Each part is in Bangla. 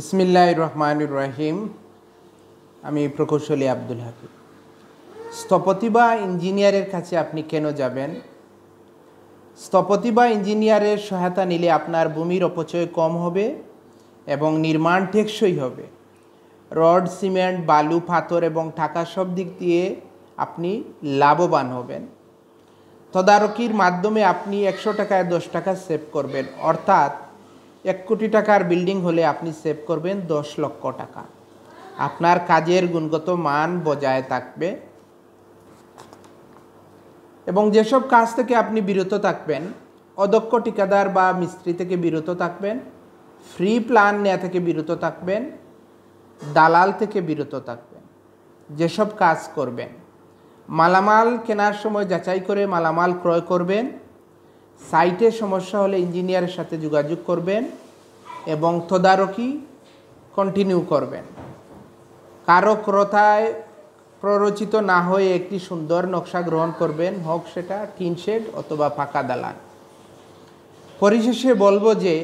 ইসমিল্লাহ রহমানুর রাহিম আমি প্রকৌশলী আব্দুল হাকিম স্থপতি বা ইঞ্জিনিয়ারের কাছে আপনি কেন যাবেন স্থপতি বা ইঞ্জিনিয়ারের সহায়তা নিলে আপনার ভূমির অপচয় কম হবে এবং নির্মাণ টেকসই হবে রড সিমেন্ট বালু পাথর এবং টাকা সব দিক দিয়ে আপনি লাভবান হবেন তদারকির মাধ্যমে আপনি একশো টাকায় দশ টাকা সেভ করবেন অর্থাৎ এক কোটি টাকার বিল্ডিং হলে আপনি সেভ করবেন দশ লক্ষ টাকা আপনার কাজের গুণগত মান বজায় থাকবে এবং যেসব কাজ থেকে আপনি বিরত থাকবেন অদক্ষ ঠিকাদার বা মিস্ত্রি থেকে বিরত থাকবেন ফ্রি প্ল্যান নেওয়া থেকে বিরত থাকবেন দালাল থেকে বিরত থাকবেন যেসব কাজ করবেন মালামাল কেনার সময় যাচাই করে মালামাল ক্রয় করবেন সাইটে সমস্যা হলে ইঞ্জিনিয়ারের সাথে যোগাযোগ করবেন এবং তদারকি কন্টিনিউ করবেন কারো ক্রথায় প্ররোচিত না হয়ে একটি সুন্দর নকশা গ্রহণ করবেন হোক সেটা টিন শেড অথবা পাকা দালান পরিশেষে বলবো যে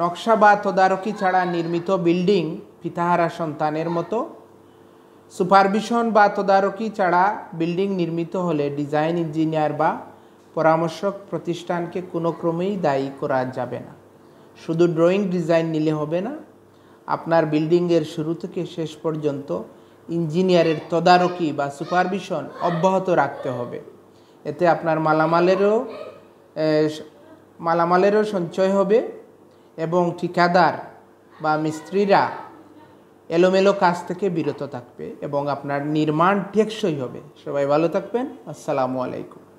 নকশা বা তদারকি ছাড়া নির্মিত বিল্ডিং পিতাহারা সন্তানের মতো সুপারভিশন বা তদারকি ছাড়া বিল্ডিং নির্মিত হলে ডিজাইন ইঞ্জিনিয়ার বা পরামর্শক প্রতিষ্ঠানকে কোনো ক্রমেই দায়ী করা যাবে না শুধু ড্রয়িং ডিজাইন নিলে হবে না আপনার বিল্ডিংয়ের শুরু থেকে শেষ পর্যন্ত ইঞ্জিনিয়ারের তদারকি বা সুপারভিশন অব্যাহত রাখতে হবে এতে আপনার মালামালেরও মালামালেরও সঞ্চয় হবে এবং ঠিকাদার বা মিস্ত্রিরা এলোমেলো কাজ থেকে বিরত থাকবে এবং আপনার নির্মাণ টেকসই হবে সবাই ভালো থাকবেন আসসালামু আলাইকুম